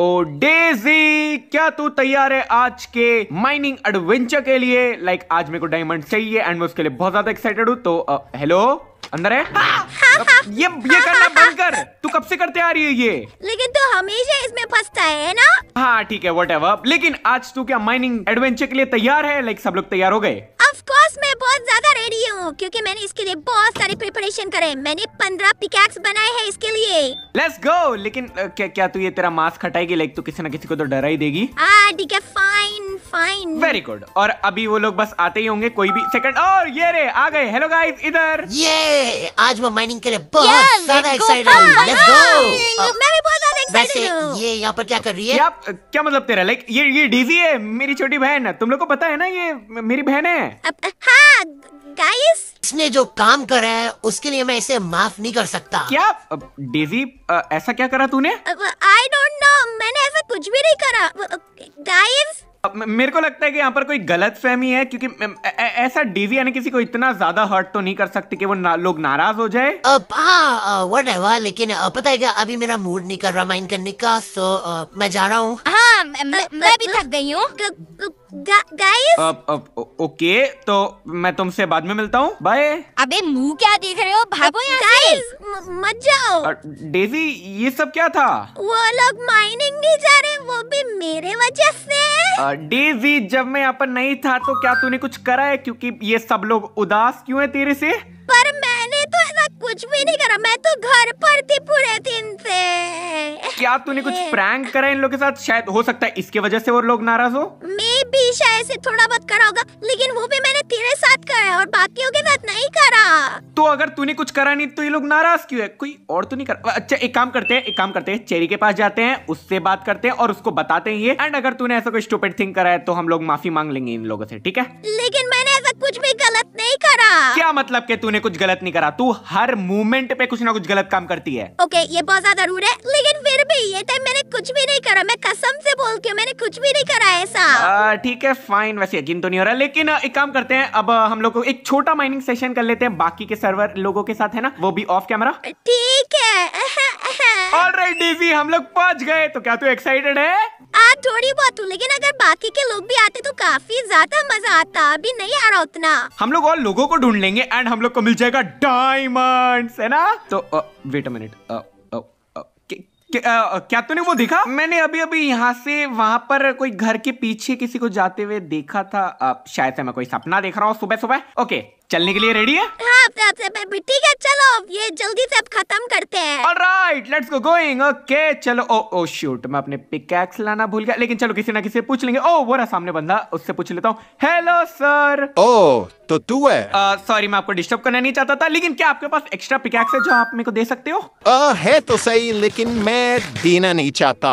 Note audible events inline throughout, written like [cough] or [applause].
तो डेजी क्या तू तैयार है आज के माइनिंग एडवेंचर के लिए लाइक like, आज मेरे को डायमंड चाहिए एंड मैं उसके लिए बहुत ज्यादा एक्साइटेड हूँ तो हेलो अंदर है हाँ, हाँ, हाँ, ये ये करना बंद कर तो कब से करते आ रही है ये लेकिन तू तो हमेशा इसमें फंसता है ना हाँ ठीक है वट लेकिन आज तू क्या माइनिंग एडवेंचर के लिए तैयार है लाइक सब लोग तैयार हो गए ऑफकोर्स मैं बहुत ज्यादा रेडी हूँ क्योंकि मैंने इसके लिए बहुत सारे प्रिपरेशन करे मैंने पंद्रह पिकैक्स बनाए हैं इसके लिए लेट्स गो लेकिन क्या क्या तू ये तेरा मास्क हटाएगी लाइक तू किसी ना किसी को तो डरा ही देगी हाँ, ठीक है फाइन फाइन वेरी गुड और अभी वो लोग बस आते ही होंगे कोई भी सेकंड और ये रे आ गए हेलो गाइस इधर ये आज मैं माइनिंग के लिए बहुत ज्यादा एक्साइटेड हूं क्या कर रही है मतलब तेरा लाइक ये ये डीजी है मेरी छोटी बहन तुम लोग को पता है ना ये मेरी बहन है हाँ, इसने जो काम करा है उसके लिए मैं इसे माफ नहीं कर सकता क्या डेजी ऐसा क्या करा तूने आई डोंट नो मैंने ऐसा कुछ भी नहीं करा गाइस मेरे को लगता है कि यहाँ पर कोई गलत फहमी है क्योंकि ऐसा डीवी यानी किसी को इतना ज्यादा हर्ट तो नहीं कर सकती कि वो ना, लोग नाराज हो जाए आ, आ, हाँ, लेकिन पता है क्या अभी मेरा मूड नहीं कर रहा माइंड करने का सो मैं जा रहा हूँ हाँ मैं, मैं भी थक गई हूँ गाइस अब अब ओके तो मैं तुमसे बाद में मिलता हूँ बाय अबे मुंह क्या देख रहे हो भागो यहाँ गाइस मत जाओ डेजी ये सब क्या था वो लोग माइनिंग नहीं जा रहे वो भी मेरे वजह से डेजी जब मैं यहाँ पर नहीं था तो क्या तूने कुछ करा है क्योंकि ये सब लोग उदास क्यों है तेरे से पर मैं कुछ भी नहीं करा मैं तो घर पर थी पूरे दिन से क्या तूने कुछ प्रैंक करा इन लोग के साथ शायद हो सकता है इसके वजह से वो लोग नाराज हो मैं भी शायद से थोड़ा बहुत करा होगा अगर तूने कुछ करा नहीं तो ये लोग नाराज क्यों है कोई और तो नहीं कर अच्छा एक काम करते हैं एक काम करते हैं चेरी के पास जाते हैं उससे बात करते हैं और उसको बताते हैं ये एंड अगर तूने ऐसा कोई स्टूपेड थिंग करा है तो हम लोग माफी मांग लेंगे इन लोगों से ठीक है लेकिन मैंने ऐसा कुछ भी गलत नहीं करा क्या मतलब के तूने कुछ गलत नहीं करा तू हर मूवमेंट पे कुछ ना कुछ गलत काम करती है ओके ये बहुत ज्यादा रूड है लेकिन फिर भी ये टाइम मैंने कुछ भी नहीं करा मैं कसम से बोल के मैंने कुछ भी नहीं करा ऐसा ठीक है फाइन वैसे यकीन तो नहीं हो रहा लेकिन एक काम करते हैं अब हम लोग एक छोटा माइनिंग सेशन कर लेते हैं बाकी के सर्वर और लोगों के साथ है ना वो भी ऑफ कैमरा ठीक है ऑल राइट डीजी हम लोग पहुंच गए तो क्या तू एक्साइटेड है आ, थोड़ी बहुत हूँ लेकिन अगर बाकी के लोग भी आते तो काफी ज्यादा मजा आता अभी नहीं आ रहा उतना हम लोग और लोगों को ढूंढ लेंगे एंड हम लोग को मिल जाएगा डायमंड्स है ना तो वेट अ मिनट क्या तूने वो देखा मैंने अभी अभी यहाँ से वहाँ पर कोई घर के पीछे किसी को जाते हुए देखा था आ, शायद से मैं कोई सपना देख रहा हूँ सुबह सुबह ओके चलने के लिए रेडी है हाँ, से ठीक है चलो ये जल्दी से अब खत्म करते हैं alright let's go going okay चलो ओ ओ शूट मैं अपने पिकैक्स लाना भूल गया लेकिन चलो किसी ना किसी से पूछ लेंगे ओ oh, वो रहा सामने बंदा उससे पूछ लेता हूँ हेलो सर ओ तो तू है सॉरी uh, मैं आपको डिस्टर्ब करना नहीं चाहता था लेकिन क्या आपके पास एक्स्ट्रा पिकैक्स है जो आप मेरे को दे सकते हो आ, uh, है तो सही लेकिन मैं देना नहीं चाहता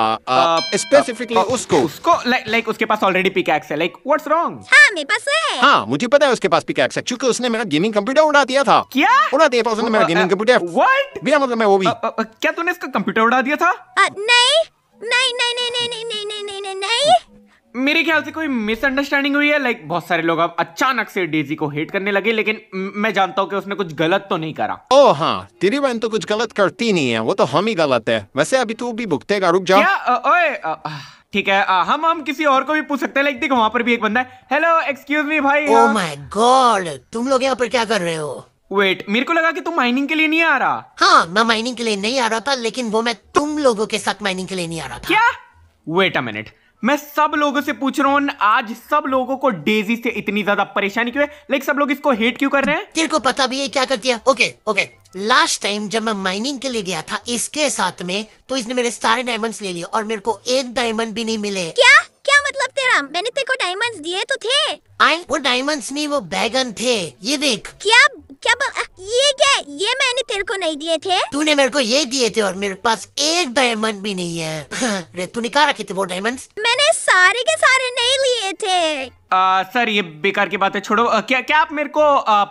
स्पेसिफिकली uh, उसको उसको लाइक उसके पास ऑलरेडी पिकैक्स है लाइक व्हाट्स रॉन्ग हाँ मेरे पास है हाँ मुझे पता है उसके पास पिकैक्स है क्योंकि उसने उसने मेरा गेमिंग कंप्यूटर उड़ा दिया था क्या उड़ा दिया था उसने मेरा गेमिंग कंप्यूटर व्हाट बिना मतलब मैं वो भी क्या तूने इसका कंप्यूटर उड़ा दिया था नहीं नहीं नहीं नहीं नहीं नहीं नहीं नहीं नहीं नहीं मेरे ख्याल से कोई मिसअंडरस्टैंडिंग हुई है लाइक बहुत सारे लोग अब अचानक से डेजी को हेट करने लगे लेकिन मैं जानता हूँ कि उसने कुछ गलत तो नहीं करा ओ हाँ तेरी बहन तो कुछ गलत करती नहीं है वो तो हम ही गलत है वैसे अभी तू भी भुगतेगा रुक जाओ क्या ओए ठीक है आ, हम हम किसी और को भी पूछ सकते हैं लाइक देखो वहां पर भी एक बंदा है हेलो एक्सक्यूज मी भाई ओह माय गॉड तुम लोग यहाँ पर क्या कर रहे हो वेट मेरे को लगा कि तुम माइनिंग के लिए नहीं आ रहा हाँ मैं माइनिंग के लिए नहीं आ रहा था लेकिन वो मैं तुम लोगों के साथ माइनिंग के लिए नहीं आ रहा था क्या वेट अ मिनट मैं सब लोगों से पूछ रहा हूँ आज सब लोगों को डेजी से इतनी ज्यादा परेशानी क्यों है लाइक सब लोग इसको हेट क्यों कर रहे हैं तेरे को पता भी है क्या करती है ओके ओके लास्ट टाइम जब मैं माइनिंग के लिए गया था इसके साथ में तो इसने मेरे सारे डायमंड्स ले लिए और मेरे को एक डायमंड भी नहीं मिले क्या क्या मतलब तेरा मैंने तेरे को डायमंड्स दिए तो थे आई वो डायमंड्स नहीं वो बैगन थे ये देख क्या क्या बा... ये क्या ये मैंने तेरे को नहीं दिए थे तूने मेरे को ये दिए थे और मेरे पास एक डायमंड भी नहीं है हाँ, रे तूने कहा रखे थे वो डायमंड मैंने सारे के सारे नहीं लिए थे आ, सर ये बेकार की बातें छोड़ो आ, क्या क्या आप मेरे को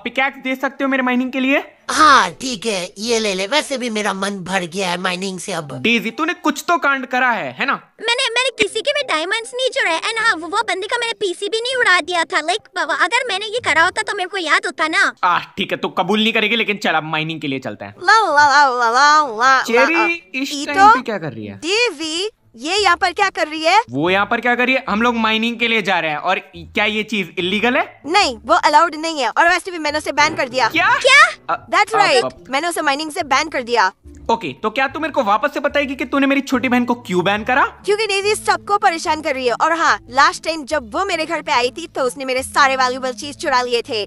पिकैक्स दे सकते हो मेरे माइनिंग के लिए हाँ ठीक है ये ले ले वैसे भी मेरा मन भर गया है माइनिंग से अब डीजी तूने कुछ तो कांड करा है है ना मैंने किसी के भी डायमंड्स नहीं जुड़े एंड हाँ वो बंदे का मैंने पीसी भी नहीं उड़ा दिया था लाइक अगर मैंने ये करा होता तो मेरे को याद होता ना आ ठीक है तो कबूल नहीं करेगी लेकिन चल अब माइनिंग के लिए चलते हैं ला ला ला ला ला ला चेरी इस टाइम पे क्या कर रही है डीवी ये यहाँ पर क्या कर रही है वो यहाँ पर क्या कर रही है हम लोग माइनिंग के लिए जा रहे हैं और क्या ये चीज इलीगल है नहीं वो अलाउड नहीं है और वैसे भी मैंने उसे बैन कर दिया क्या क्या दैट्स राइट मैंने उसे माइनिंग से बैन कर दिया ओके okay, तो क्या तू मेरे को वापस से बताएगी कि तूने मेरी छोटी बहन को क्यों बैन करा क्योंकि डेजी सबको परेशान कर रही है और हाँ लास्ट टाइम जब वो मेरे घर पे आई थी तो उसने मेरे सारे वैल्यूबल चीज चुरा लिए थे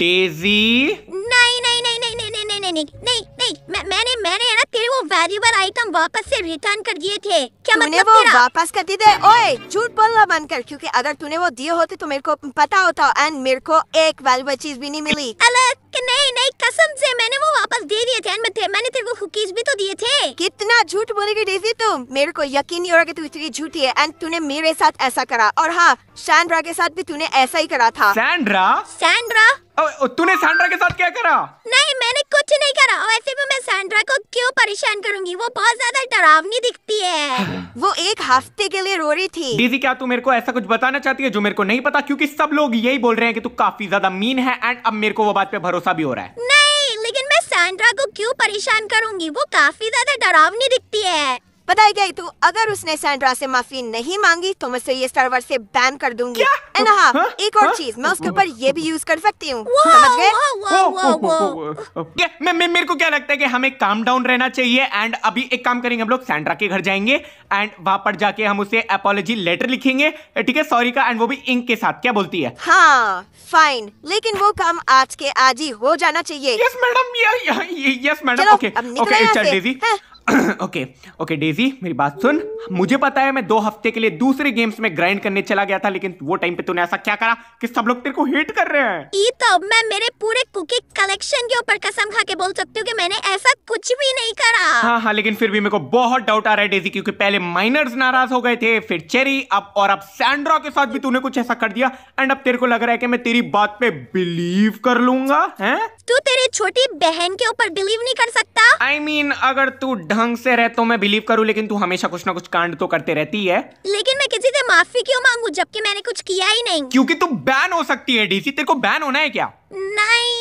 डेजी नहीं नहीं नहीं नहीं नहीं नहीं नहीं नहीं नहीं मैं, मैंने मैंने है ना तेरे वो वैल्यूबल आइटम वापस से रिटर्न कर दिए थे क्या मतलब वो तेरा? वापस कर दिए ओए झूठ बोलना बंद कर क्योंकि अगर तूने वो दिए होते तो मेरे को पता होता एंड मेरे को एक वैल्यूबल चीज भी नहीं मिली अलग कि नहीं नहीं कसम से मैंने वो वापस दे दिए थे थे मैंने तेरे को कुकीज भी तो दिए थे कितना झूठ बोलेगी डेजी तुम मेरे को यकीन नहीं हो रहा कि तू इतनी झूठी है एंड तूने मेरे साथ ऐसा करा और हाँ सैंड्रा के साथ भी तूने ऐसा ही करा था सैंड्रा सैंड्रा तूने सैंड्रा के साथ क्या करा नहीं मैंने कुछ नहीं करा वैसे भी मैं सैंड्रा को क्यों परेशान करूंगी वो बहुत ज्यादा डरावनी दिखती रही है वो एक हफ्ते के लिए रो रही थी डीजी क्या तू मेरे को ऐसा कुछ बताना चाहती है जो मेरे को नहीं पता क्योंकि सब लोग यही बोल रहे हैं कि तू काफी ज्यादा मीन है एंड अब मेरे को वो बात पे भरोसा भी हो रहा है नहीं लेकिन मैं सैंड्रा को क्यों परेशान करूंगी वो काफी ज्यादा डरावनी दिखती है बताई गई तू तो अगर उसने सैंड्रा से माफी नहीं मांगी तो मैं ये स्टार सर्वर से बैन कर दूंगी एंड हाँ हा? एक और हाँ? चीज मैं उसके हाँ? ऊपर ये भी यूज कर सकती हूँ मेरे को क्या लगता है कि हमें काम डाउन रहना चाहिए एंड अभी एक काम करेंगे हम लोग सैंड्रा के घर जाएंगे एंड वहाँ पर जाके हम उसे अपोलॉजी लेटर लिखेंगे ठीक है सॉरी का एंड वो भी इंक के साथ क्या बोलती है हाँ फाइन लेकिन वो काम आज के आज ही हो जाना चाहिए yes madam yes madam okay okay चल डेजी ओके ओके डेजी मेरी बात सुन मुझे पता है मैं दो हफ्ते के लिए दूसरे गेम्स में ग्राइंड करने चला गया था लेकिन वो टाइम पे तूने ऐसा क्या करा कि सब लोग तेरे को हेट कर रहे हैं ये तो मैं मेरे पूरे कनेक्शन के ऊपर कसम खा के बोल सकती हूँ कि मैंने ऐसा कुछ भी नहीं करा हाँ हाँ लेकिन फिर भी मेरे को बहुत डाउट आ रहा है डेजी क्योंकि पहले माइनर्स नाराज हो गए थे फिर चेरी अब और अब सैंड्रा के साथ भी तूने कुछ ऐसा कर दिया एंड अब तेरे को लग रहा है कि मैं तेरी बात पे बिलीव कर लूंगा है तू तेरी छोटी बहन के ऊपर बिलीव नहीं कर सकता आई I मीन mean, अगर तू ढंग से रह तो मैं बिलीव करूँ लेकिन तू हमेशा कुछ ना कुछ कांड तो करते रहती है लेकिन मैं किसी से माफी क्यों मांगू जबकि मैंने कुछ किया ही नहीं क्योंकि तू बैन हो सकती है डीसी तेरे को बैन होना है क्या नहीं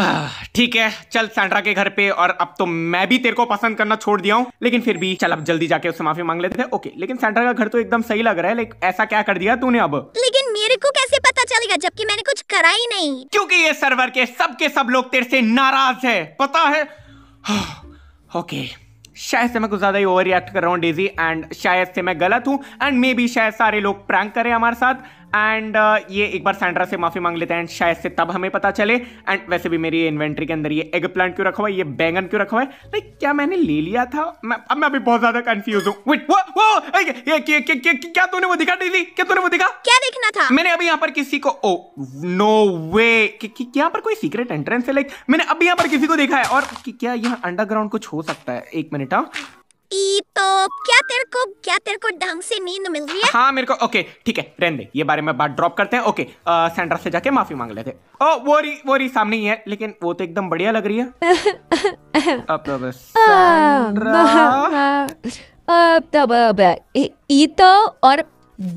ठीक है चल सैंड्रा के घर पे और अब तो मैं भी तेरे को पसंद करना छोड़ दिया हूँ लेकिन फिर भी चल अब जल्दी जाके उससे माफी मांग लेते थे ओके लेकिन सैंड्रा का घर तो एकदम सही लग रहा है लेकिन ऐसा क्या कर दिया तूने अब लेकिन मेरे को कैसे पता चलेगा जबकि मैंने कुछ करा ही नहीं क्योंकि ये सर्वर के सब के सब लोग तेरे से नाराज है पता है ओके शायद से मैं कुछ ज़्यादा ही ओवर रिएक्ट कर रहा हूँ डेजी एंड शायद से मैं गलत हूँ एंड मे बी शायद सारे लोग प्रैंक करें हमारे साथ एंड uh, ये एक बार सैंड्रा से माफ़ी मांग लेते हैं एंड शायद से तब हमें पता चले एंड वैसे भी मेरी इन्वेंट्री के अंदर ये एग प्लांट क्यों रखा हुआ है ये बैंगन क्यों रखा हुआ है लाइक क्या मैंने ले लिया था मैं अब मैं अभी बहुत ज़्यादा कंफ्यूज हूँ वेट वो वो ये, ये, ये, क्या तूने वो दिखा दीदी क्या तूने वो दिखा क्या देखना था मैंने अभी यहाँ पर किसी को ओ नो वे क्या पर कोई सीक्रेट एंट्रेंस है लाइक मैंने अभी यहाँ पर किसी को देखा है और क्या यहाँ अंडरग्राउंड कुछ हो सकता है एक मिनट हाँ तो क्या तेरे को क्या तेरे को ढंग से नींद मिल रही है हाँ मेरे को ओके ठीक है रहने दे ये बारे में बात ड्रॉप करते हैं ओके आ, सेंटर से जाके माफी मांग लेते ओ वो री वो री सामने ही है लेकिन वो तो एकदम बढ़िया लग रही है [laughs] अब तो बस अब तो ईतो और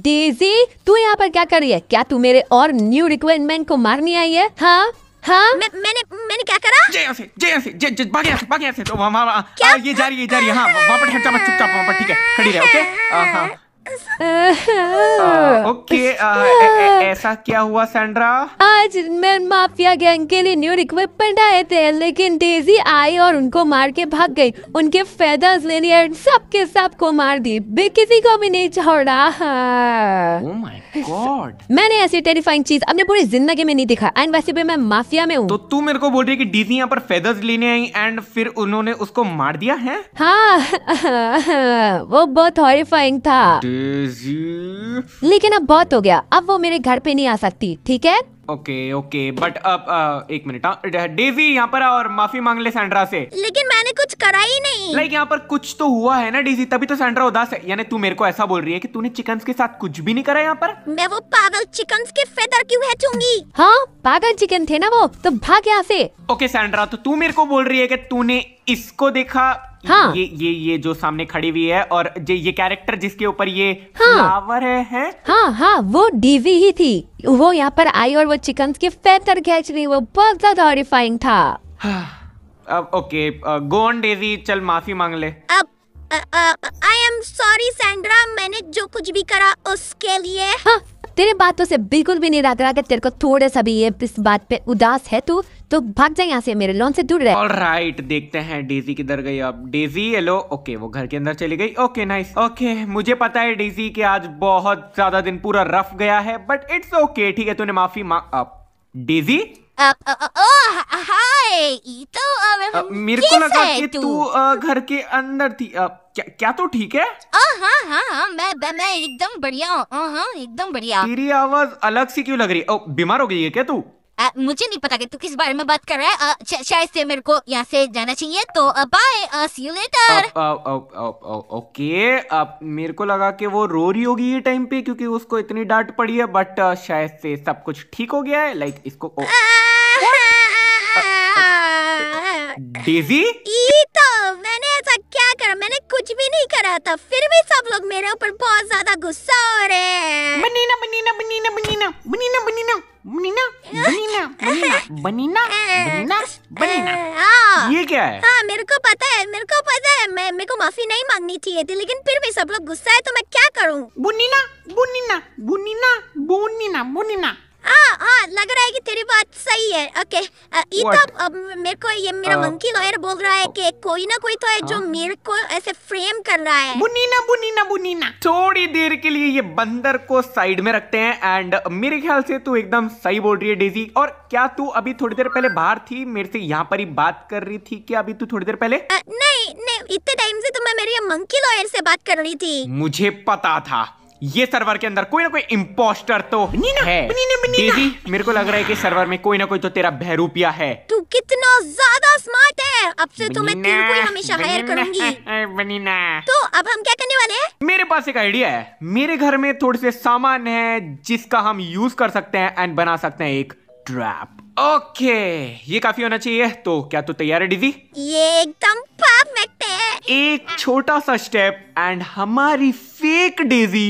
डेजी तू यहाँ पर क्या कर रही है क्या तू मेरे और न्यू रिक्वायरमेंट को मारने आई है हाँ हाँ मैं, मैंने मैंने क्या करा जय यहाँ से जय से जय जय भागे भागे से तो वहाँ वहाँ ये जा रही है जा रही है हाँ वहाँ पर चुपचाप वहाँ पर ठीक है खड़ी रहे ओके हाँ, हाँ। Okay uh, uh, [laughs] e, e, ऐसा क्या हुआ सैंड्रा आज मैं माफिया गैंग के लिए न्यू इक्विपमेंट आए थे लेकिन डेजी आई और उनको मार के भाग गई उनके फेदर्स ले लिए सबके सब को मार दी भी किसी को भी नहीं छोड़ा oh [laughs] मैंने ऐसी टेरिफाइंग चीज अपने पूरी जिंदगी में नहीं दिखा एंड वैसे भी मैं माफिया में हूँ तो तू मेरे को बोल रही है डीजी यहाँ पर फेदर्स लेने आई एंड फिर उन्होंने उसको मार दिया है हाँ [laughs] वो बहुत हॉरीफाइंग था लेकिन अब बहुत हो गया अब वो मेरे घर पे नहीं आ सकती ठीक है ओके ओके बट अब एक मिनट हाँ। डेजी यहाँ पर और माफी मांग ले सैंड्रा से लेकिन मैंने कुछ करा ही नहीं लाइक यहाँ पर कुछ तो हुआ है ना डेजी तभी तो सैंड्रा उदास है यानी तू मेरे को ऐसा बोल रही है कि तूने चिकन के साथ कुछ भी नहीं करा यहाँ पर मैं वो पागल चिकन के फेदर क्यों है चूंगी हाँ पागल चिकन थे ना वो तो भाग यहाँ से ओके सैंड्रा तो तू मेरे को बोल रही है की तूने इसको देखा हाँ ये ये ये जो सामने खड़ी हुई है और ये ये कैरेक्टर जिसके ऊपर ये हाँ, फ्लावर है, है हाँ हाँ वो डीवी ही थी वो यहाँ पर आई और वो चिकन के फेतर खेच रही वो बहुत ज्यादा हॉरिफाइंग था [sighs] अब ओके गोन डेजी चल माफी मांग ले अब आई एम सॉरी सैंड्रा मैंने जो कुछ भी करा उसके लिए हाँ, तेरे बातों से बिल्कुल भी नहीं रहा था तेरे को थोड़ा सा भी ये इस बात पे उदास है तू तो भाग जाए यहाँ से मेरे लोन से दूर रहे राइट right, देखते हैं डेजी किधर गई अब डेजी हेलो ओके वो घर के अंदर चली गई ओके नाइस ओके मुझे पता है डेजी कि आज बहुत ज्यादा दिन पूरा रफ गया है बट इट्स ओके ठीक है तूने माफी मांग डेजी मेरे को लगा कि तू घर के अंदर थी क्या क्या तो ठीक है आ, हाँ हाँ हाँ मैं मैं एकदम बढ़िया हूँ हाँ, एकदम बढ़िया तेरी आवाज अलग सी क्यों लग रही है बीमार हो गई है क्या तू आ, मुझे नहीं पता कि तू किस बारे में बात कर रहा है आ, शायद से मेरे को यहाँ से जाना चाहिए तो bye see you later okay मेरे को लगा कि वो रो रही होगी ये टाइम पे क्योंकि उसको इतनी डांट पड़ी है बट शायद से सब कुछ ठीक हो गया है लाइक इसको डेजी तो मैंने ऐसा क्या करा मैंने कुछ भी नहीं करा था फिर भी सब लोग मेरे ऊपर बहुत ज्यादा गुस्सा हो रहे हैं बनीना बनीना बनीना हाँ। ये क्या है हाँ मेरे को पता है मेरे को पता है मैं मेरे को माफी नहीं मांगनी चाहिए थी लेकिन फिर भी सब लोग गुस्सा है तो मैं क्या करूँ बुनीना बुनीना बुनीना बुनीना बुनीना आ, आ, लग रहा है कि तेरी बात सही है ओके ये तो अब मेरे को ये मेरा मंकी लॉयर बोल रहा है कि कोई ना कोई तो है जो मेरे को ऐसे फ्रेम कर रहा है बुनीना बुनीना बुनीना थोड़ी देर के लिए ये बंदर को साइड में रखते हैं एंड मेरे ख्याल से तू एकदम सही बोल रही है डेजी और क्या तू अभी थोड़ी देर पहले बाहर थी मेरे से यहाँ पर ही बात कर रही थी क्या अभी तू थोड़ी देर पहले नहीं नहीं इतने टाइम से तो मैं मेरे मंकी लॉयर से बात कर रही थी मुझे पता था ये सर्वर के अंदर कोई ना कोई इम्पोस्टर तो बनीना, है बनीना, बनीना। डेजी मेरे को लग रहा है कि सर्वर में कोई ना कोई तो तेरा भैरूपिया है तू कितना ज्यादा स्मार्ट है अब से तो मैं तेरे को ही हमेशा हायर करूंगी [laughs] तो अब हम क्या करने वाले हैं मेरे पास एक आइडिया है मेरे घर में थोड़े से सामान है जिसका हम यूज कर सकते हैं एंड बना सकते हैं एक ट्रैप ओके ये काफी होना चाहिए तो क्या तू तैयार है डिजी ये एकदम परफेक्ट है एक छोटा सा स्टेप एंड हमारी फेक डेजी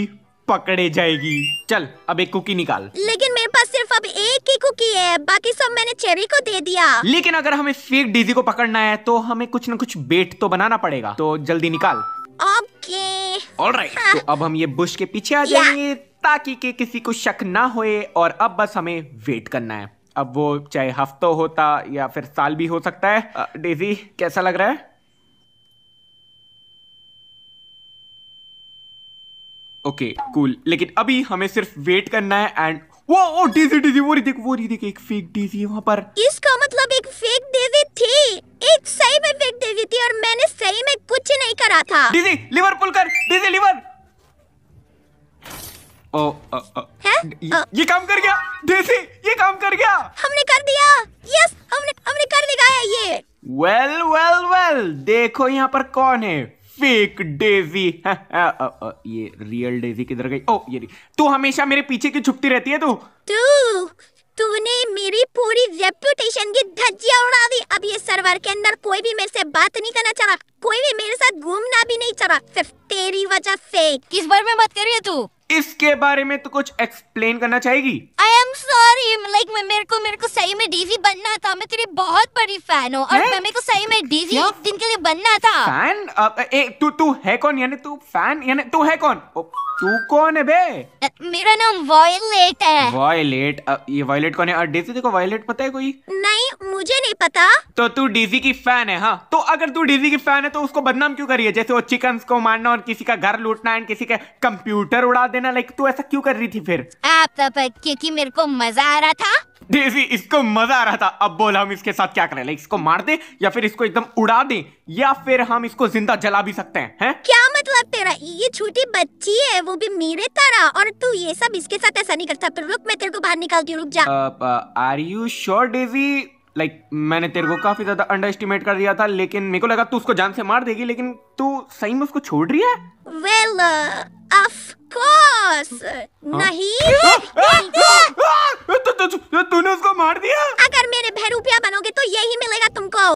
पकड़े जाएगी चल अब एक कुकी निकाल लेकिन मेरे पास सिर्फ अब एक ही कुकी है बाकी सब मैंने चेरी को दे दिया लेकिन अगर हमें फेक डीजी को पकड़ना है तो हमें कुछ न कुछ बेट तो बनाना पड़ेगा तो जल्दी निकाल ओके ऑलराइट हाँ। तो अब हम ये बुश के पीछे आ जाएंगे ताकि के किसी को शक ना होए और अब बस हमें वेट करना है अब वो चाहे हफ्तों होता या फिर साल भी हो सकता है डेजी कैसा लग रहा है ओके okay, कूल cool. लेकिन अभी हमें सिर्फ वेट करना है एंड वो ओ डीजी डीजी वो रही देख वो रही देख एक फेक डीजी है वहाँ पर इसका मतलब एक फेक डीजी थी एक सही में फेक डीजी थी और मैंने सही में कुछ नहीं करा था डीजी लिवर पुल कर डीजी लिवर ओ ओ, आ, है? ये, ये काम कर गया डीजी ये काम कर गया हमने कर दिया यस हमने हमने कर दिया है ये वेल वेल वेल देखो यहाँ पर कौन है फेक डेजी [laughs] oh, oh, ये रियल डेजी किधर गई ओ oh, ये तू हमेशा मेरे पीछे क्यों छुपती रहती है तू तू तूने मेरी पूरी रेपुटेशन की धज्जियां उड़ा दी अब ये सर्वर के अंदर कोई भी मेरे से बात नहीं करना चाह कोई भी मेरे साथ घूमना भी नहीं चाह सिर्फ तेरी वजह से किस बारे में बात कर रही है तू इसके बारे में तो कुछ एक्सप्लेन करना चाहेगी आई एम सॉरी लाइक मैं मेरे को मेरे को सही में डीवी बनना था मैं तेरी बहुत बड़ी फैन हूँ और मैं मेरे को सही में डीवी एक दिन के लिए बनना था फैन तू तू है कौन यानी तू फैन यानी तू है कौन तू कौन है बे मेरा नाम वॉयलेट है वॉयलेट ये वॉयलेट कौन है और डेजी देखो वॉयलेट पता है कोई नहीं मुझे नहीं पता तो तू डीजी की फैन है हाँ तो अगर तू डीजी की फैन है तो उसको बदनाम क्यों करिए जैसे वो चिकन को मारना और किसी का घर लूटना एंड किसी का कंप्यूटर उड़ा देना लाइक तू ऐसा क्यों कर रही थी फिर आप तब तो क्योंकि मेरे को मजा आ रहा था डीजी इसको मजा आ रहा था अब बोला हम इसके साथ क्या करें लाइक इसको मार दे या फिर इसको एकदम उड़ा दे या फिर हम इसको जिंदा जला भी सकते हैं है? क्या मतलब तेरा ये छोटी बच्ची है वो भी मेरे तरह और तू ये सब इसके साथ ऐसा नहीं करता फिर रुक मैं तेरे को बाहर निकालती हूँ रुक जा are you sure Daisy like like, मैंने तेरे को काफ़ी ज़्यादा अंडर एस्टिमेट कर दिया था लेकिन मेरे को लगा तू उसको जान से मार देगी लेकिन तू सही में उसको छोड़ रही है well, uh, कोर्स हाँ? नहीं [laughs] [laughs] तो, तो, तो, तूने उसको मार दिया अगर मेरे भैरूपिया बनोगे तो यही मिलेगा तुमको